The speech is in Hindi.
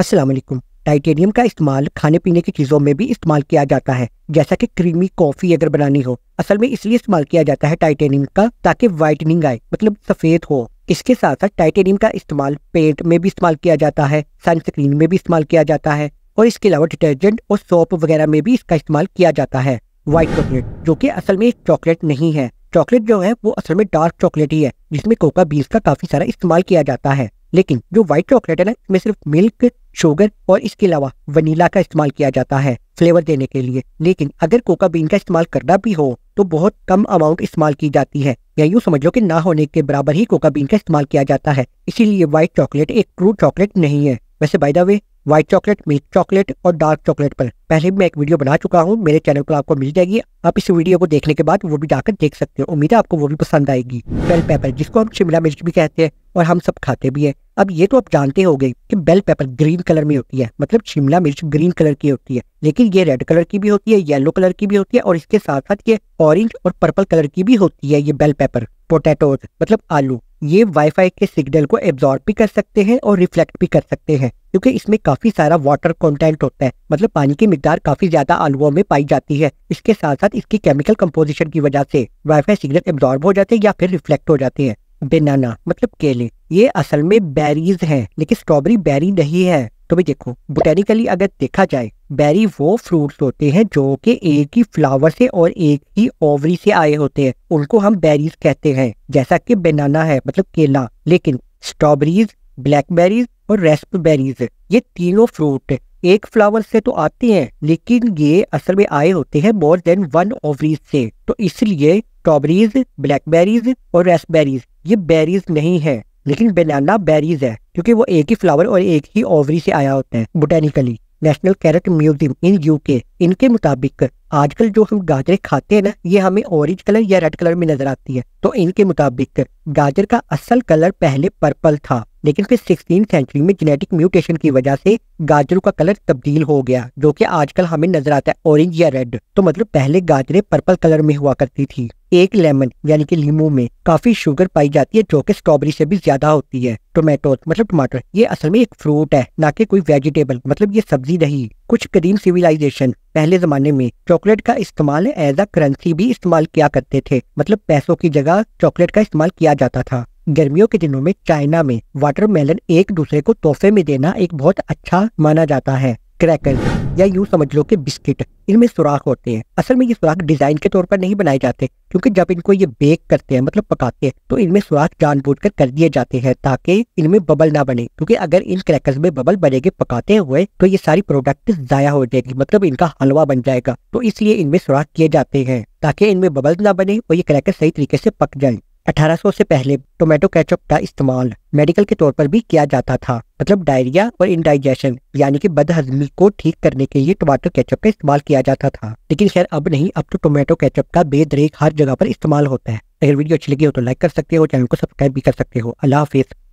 अस्सलाम वालेकुम टाइटेनियम का इस्तेमाल खाने पीने की चीज़ों में भी इस्तेमाल किया जाता है जैसा कि क्रीमी कॉफ़ी अगर बनानी हो असल में इसलिए इस्तेमाल किया जाता है टाइटेनियम का ताकि व्हाइटनिंग आए मतलब सफ़ेद हो इसके साथ साथ टाइटेनियम का इस्तेमाल पेंट में भी इस्तेमाल किया जाता है सनस्क्रीन में भी इस्तेमाल किया जाता है और इसके अलावा डिटर्जेंट और सोप वगैरह में भी इसका इस्तेमाल किया जाता है व्हाइट चॉकलेट जो कि असल में चॉकलेट नहीं है चॉकलेट जो है वो असल में डार्क चॉकलेट ही है जिसमें कोका बीज का काफी सारा इस्तेमाल किया जाता है लेकिन जो व्हाइट चॉकलेट है ना इसमें सिर्फ मिल्क शुगर और इसके अलावा वनीला का इस्तेमाल किया जाता है फ्लेवर देने के लिए लेकिन अगर कोका बीन का इस्तेमाल करना भी हो तो बहुत कम अमाउंट इस्तेमाल की जाती है या यूँ समझ लो कि ना होने के बराबर ही कोका बीन का इस्तेमाल किया जाता है इसीलिए व्हाइट चॉकलेट एक ट्रू चॉकलेट नहीं है वैसे by the way white chocolate milk chocolate और डार्क चॉकलेट पर पहले भी मैं एक वीडियो बना चुका हूँ मेरे चैनल पर आपको मिल जाएगी आप इस वीडियो को देखने के बाद वो भी जाकर देख सकते हो उम्मीद है आपको वो भी पसंद आएगी बेल पेपर जिसको हम शिमला मिर्च भी कहते हैं और हम सब खाते भी है अब ये तो आप जानते हो गए कि बेल पेपर ग्रीन कलर में होती है मतलब शिमला मिर्च ग्रीन कलर की होती है लेकिन ये रेड कलर की भी होती है येलो कलर की भी होती है और इसके साथ साथ ये ऑरेंज और पर्पल कलर की भी होती है ये बेल पेपर पोटेटो मतलब आलू ये वाईफाई के सिग्नल को एब्जॉर्ब भी कर सकते हैं और रिफ्लेक्ट भी कर सकते हैं क्योंकि इसमें काफी सारा वाटर कंटेंट होता है मतलब पानी की मिकदार काफी ज्यादा आलुओं में पाई जाती है इसके साथ साथ इसकी केमिकल कंपोजिशन की वजह से वाईफाई सिग्नल एब्जॉर्ब हो जाते हैं या फिर रिफ्लेक्ट हो जाते हैं बेनाना मतलब केले ये असल में बेरीज हैं लेकिन स्ट्रॉबेरी बेरी नहीं है तो भाई देखो बोटेनिकली अगर देखा जाए बेरी वो फ्रूट्स होते हैं जो कि एक ही फ्लावर से और एक ही ओवरी से आए होते हैं उनको हम बेरीज कहते हैं जैसा कि बनाना है मतलब केला लेकिन स्ट्रॉबेरीज ब्लैकबेरीज और रेस्पबेरीज ये तीनों फ्रूट एक फ्लावर से तो आते हैं लेकिन ये असल में आए होते हैं मोर देन वन ओवरीज से तो इसलिए स्ट्रॉबेरीज ब्लैकबेरीज और रेस्पबेरीज ये बेरीज नहीं है लेकिन बनाना बेरीज है क्योंकि वो एक ही फ्लावर और एक ही ओवरी से आया होता है botanically national carrot museum in UK इनके मुताबिक आजकल जो हम गाजरें खाते हैं ना ये हमें ऑरेंज कलर या रेड कलर में नजर आती है तो इनके मुताबिक गाजर का असल कलर पहले पर्पल था लेकिन फिर सिक्सटीन सेंचुरी में जेनेटिक म्यूटेशन की वजह से गाजरों का कलर तब्दील हो गया जो कि आजकल हमें नजर आता है ऑरेंज या रेड तो मतलब पहले गाजरें पर्पल कलर में हुआ करती थी एक लेमन यानी कि लीमू में काफी शुगर पाई जाती है जो कि स्ट्रॉबेरी से भी ज्यादा होती है टोमेटो मतलब टमाटर ये असल में एक फ्रूट है ना कि कोई वेजिटेबल मतलब ये सब्जी नहीं कुछ कदीम सिविलाइजेशन पहले जमाने में चॉकलेट का इस्तेमाल एज अ करेंसी भी इस्तेमाल किया करते थे मतलब पैसों की जगह चॉकलेट का इस्तेमाल किया जाता था गर्मियों के दिनों में चाइना में वाटरमेलन एक दूसरे को तोहफे में देना एक बहुत अच्छा माना जाता है क्रैकर या यूँ समझ लो कि बिस्किट इनमें सुराख होते हैं असल में ये सुराख डिजाइन के तौर पर नहीं बनाए जाते क्योंकि जब इनको ये बेक करते हैं मतलब पकाते हैं तो इनमें सुराख जानबूझकर कर दिए जाते हैं ताकि इनमें बबल ना बने क्योंकि अगर इन क्रैकर्स में बबल बनेंगे पकाते हुए तो ये सारी प्रोडक्ट जया हो जाएगी मतलब इनका हलवा बन जाएगा तो इसलिए इनमें सुराख किए जाते हैं ताकि इनमें बबल ना बने और ये क्रैकर सही तरीके से पक जाए 1800 से पहले टोमेटो कैचअप का इस्तेमाल मेडिकल के तौर पर भी किया जाता था मतलब डायरिया और इनडाइजेशन यानी कि बदहजमी को ठीक करने के लिए टोमेटो कैचअप का इस्तेमाल किया जाता था लेकिन खैर अब नहीं अब तो टोमेटो कैचअप का बेदरेख हर जगह पर इस्तेमाल होता है अगर वीडियो अच्छी लगी हो तो लाइक कर सकते हो चैनल को सब्सक्राइब भी कर सकते हो अल्लाह हाफिज़